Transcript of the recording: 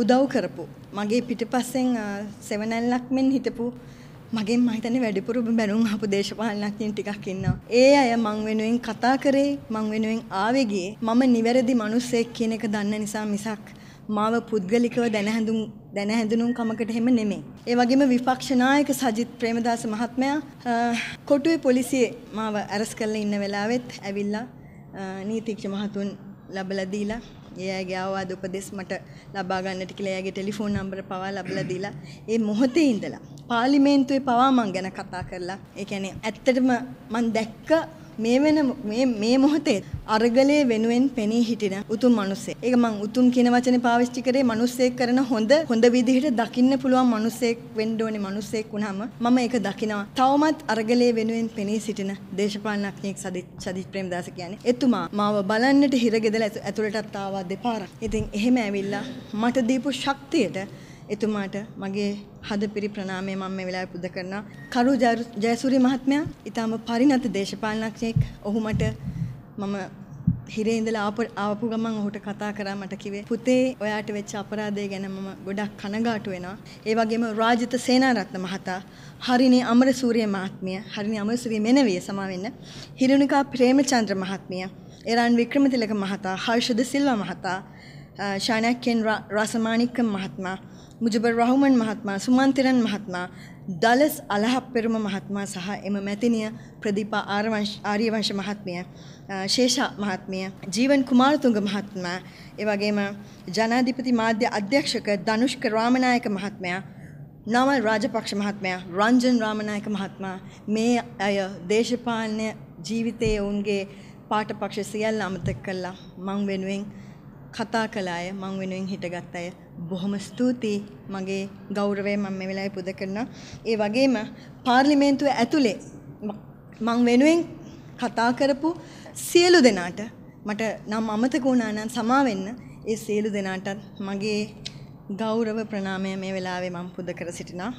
උදව් කරපු මගේ පිටිපස්සෙන් සෙවනැල්ලක් මෙන් හිටපු මගෙන් මහිතන වැඩිපුරු බැනුම් හපු දේශපාලනඥයින් ටිකක් ඉන්නවා. ඒ අය මං වෙනුවෙන් කතා කරේ මං වෙනුවෙන් ආවේ ගියේ මම නිවැරදි මිනිස්සෙක් කියන එක දන්න නිසා මිසක් මාව පුද්ගලිකව දැනහැඳුම් දැනහැඳුනුම් කමකට එහෙම නෙමෙයි. ඒ වගේම විපක්ෂ නායක සජිත් ප්‍රේමදාස මහත්මයා කොටුවේ පොලිසියේ මාව අරස් කරලා ඉන්න වෙලාවෙත් ඇවිල්ලා නීතිඥ මහතුන් ලැබලා දීලා එයාගේ අවවාද උපදෙස් මට ලබා ගන්නට කියලා එයාගේ ටෙලිෆෝන් නම්බර පවා ලබලා දීලා ඒ මොහොතේ ඉඳලා පාර්ලිමේන්තුවේ පවා මං ගැන කතා කරලා ඒ කියන්නේ ඇත්තටම මං දැක්ක මේ වෙන මේ මේ මොහොතේ අරගලයේ වෙනුවෙන් පෙනී හිටින උතුම් මිනිස්සේ. ඒක මං උතුම් කියන වචනේ පාවිච්චි කරේ මිනිස්සෙක් කරන හොඳ හොඳ විදිහට දකින්න පුළුවන් මිනිස්සෙක් වෙන්න ඕනේ මිනිස්සෙක් වුණාම මම ඒක දකිනවා. තවමත් අරගලයේ වෙනුවෙන් පෙනී සිටින දේශපාලනඥයෙක් සදිත් ප්‍රේමදාස කියන්නේ. එතුමා මාව බලන්නට හිරගෙදලා ඇතුළටත් ආවා දෙපාරක්. ඉතින් එහෙම ඇවිල්ලා මට දීපු ශක්තියට එතුමාට මගේ හදපිරි ප්‍රණාමය මම මේ වෙලාවේ පුද කරනවා. කරු ජයසූරිය මහත්මයා ඊටම පරිණත දේශපාලනඥයෙක්. ඔහු මට මම හිරේ ඉඳලා ආපු ගමන් ඔහුට කතා කරා මට කිව්වේ පුතේ ඔයාට වෙච්ච අපරාධය ගැන මම ගොඩක් කනගාටු වෙනවා. ඒ වගේම රාජිත සේනාරත්න මහතා, හරිනි අමරසූරිය මහත්මිය, හරිනි අමරසූරිය මෙනවිය සමා වෙන්න, හිරුණිකා ප්‍රේමචන්ද්‍ර මහත්මිය, එරන් වික්‍රමතිලක මහතා, හර්ෂද සිල්වා මහතා, ශානක්‍යන් රසමානික්ක මහත්මා මුජබර් රහුමන් මහත්මා සුමන්තිරන් මහත්මා දලස් අලහප්පෙරුම මහත්මා සහ එම මැතිනිය ප්‍රදීපා ආර්යවංශ මහත්මිය ශේෂ මහත්මිය ජීවන් කුමාරතුංග මහත්මා එවගේම ජනාධිපති මාධ්‍ය අධ්‍යක්ෂක ධනුෂ්ක රාමනායක මහත්මයා නවල් රාජපක්ෂ මහත්මයා රංජන් රාමනායක මහත්මා මේ අය දේශපාලන ජීවිතයේ ඔවුන්ගේ පාටපක්ෂ සියල්ල අමතක කළා මං වෙනුවෙන් කතා කළ අය මං වෙනුවෙන් හිටගත් අය බොහොම ස්තුතියි මගේ ගෞරවය මම මේ වෙලාවේ පුද කරනවා. ඒ වගේම පාර්ලිමේන්තුව ඇතුලේ මං වෙනුවෙන් කතා කරපු සියලු දෙනාට මට නම් අමතක වුණා නම් සමා වෙන්න ඒ සියලු දෙනාටත් මගේ ගෞරව ප්‍රණාමය මේ වෙලාවේ මම පුද කර සිටිනවා.